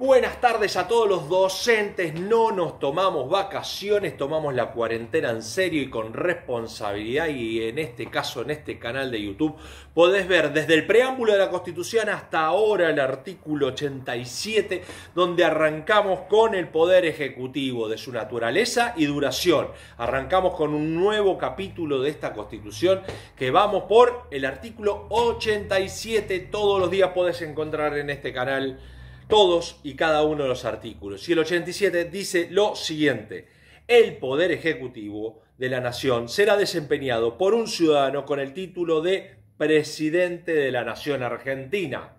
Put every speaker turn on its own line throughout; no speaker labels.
Buenas tardes a todos los docentes. No nos tomamos vacaciones, tomamos la cuarentena en serio y con responsabilidad. Y en este caso, en este canal de YouTube, podés ver desde el preámbulo de la Constitución hasta ahora el artículo 87, donde arrancamos con el poder ejecutivo, de su naturaleza y duración. Arrancamos con un nuevo capítulo de esta Constitución que vamos por el artículo 87. Todos los días podés encontrar en este canal todos y cada uno de los artículos. Y el 87 dice lo siguiente, el poder ejecutivo de la nación será desempeñado por un ciudadano con el título de presidente de la nación argentina.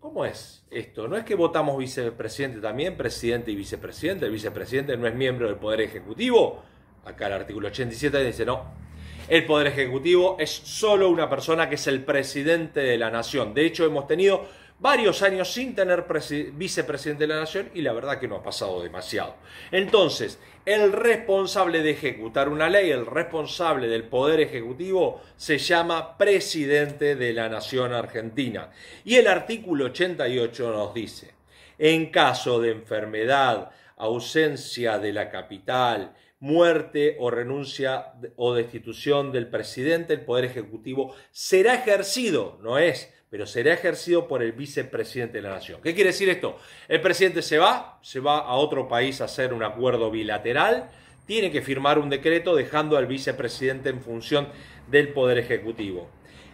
¿Cómo es esto? ¿No es que votamos vicepresidente también, presidente y vicepresidente? El vicepresidente no es miembro del Poder Ejecutivo. Acá el artículo 87 dice no. El Poder Ejecutivo es solo una persona que es el presidente de la nación. De hecho, hemos tenido varios años sin tener vicepresidente de la nación y la verdad que no ha pasado demasiado. Entonces, el responsable de ejecutar una ley, el responsable del poder ejecutivo, se llama presidente de la nación argentina. Y el artículo 88 nos dice, en caso de enfermedad, ausencia de la capital, muerte o renuncia o destitución del presidente, el poder ejecutivo será ejercido, no es pero será ejercido por el vicepresidente de la nación. ¿Qué quiere decir esto? El presidente se va, se va a otro país a hacer un acuerdo bilateral, tiene que firmar un decreto dejando al vicepresidente en función del Poder Ejecutivo.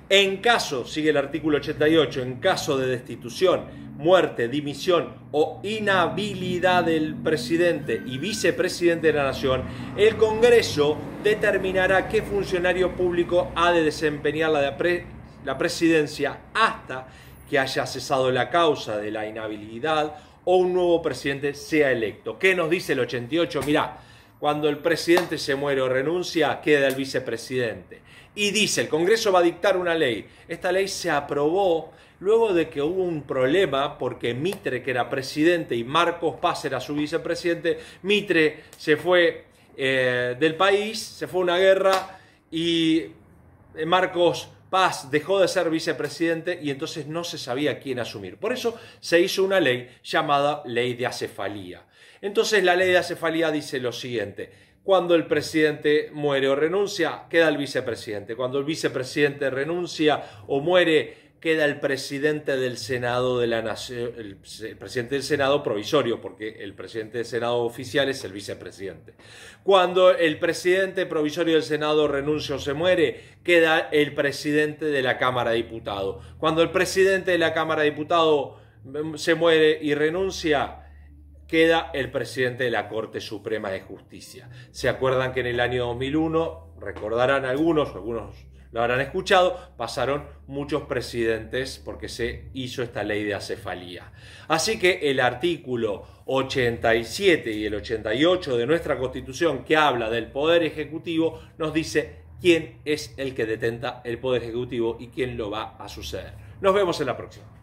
En caso, sigue el artículo 88, en caso de destitución, muerte, dimisión o inhabilidad del presidente y vicepresidente de la Nación, el Congreso determinará qué funcionario público ha de desempeñar la de la presidencia hasta que haya cesado la causa de la inhabilidad o un nuevo presidente sea electo. ¿Qué nos dice el 88? Mirá, cuando el presidente se muere o renuncia, queda el vicepresidente. Y dice, el Congreso va a dictar una ley. Esta ley se aprobó luego de que hubo un problema porque Mitre, que era presidente, y Marcos Paz era su vicepresidente, Mitre se fue eh, del país, se fue a una guerra y eh, Marcos Paz dejó de ser vicepresidente y entonces no se sabía quién asumir. Por eso se hizo una ley llamada ley de acefalía. Entonces la ley de acefalía dice lo siguiente. Cuando el presidente muere o renuncia, queda el vicepresidente. Cuando el vicepresidente renuncia o muere, queda el presidente del Senado de la Nación, el, presidente del Senado provisorio, porque el presidente del Senado oficial es el vicepresidente. Cuando el presidente provisorio del Senado renuncia o se muere, queda el presidente de la Cámara de Diputados. Cuando el presidente de la Cámara de Diputados mm, se muere y renuncia, queda el presidente de la Corte Suprema de Justicia. ¿Se acuerdan que en el año 2001, recordarán algunos, algunos lo habrán escuchado, pasaron muchos presidentes porque se hizo esta ley de acefalía. Así que el artículo 87 y el 88 de nuestra Constitución que habla del Poder Ejecutivo nos dice quién es el que detenta el Poder Ejecutivo y quién lo va a suceder. Nos vemos en la próxima.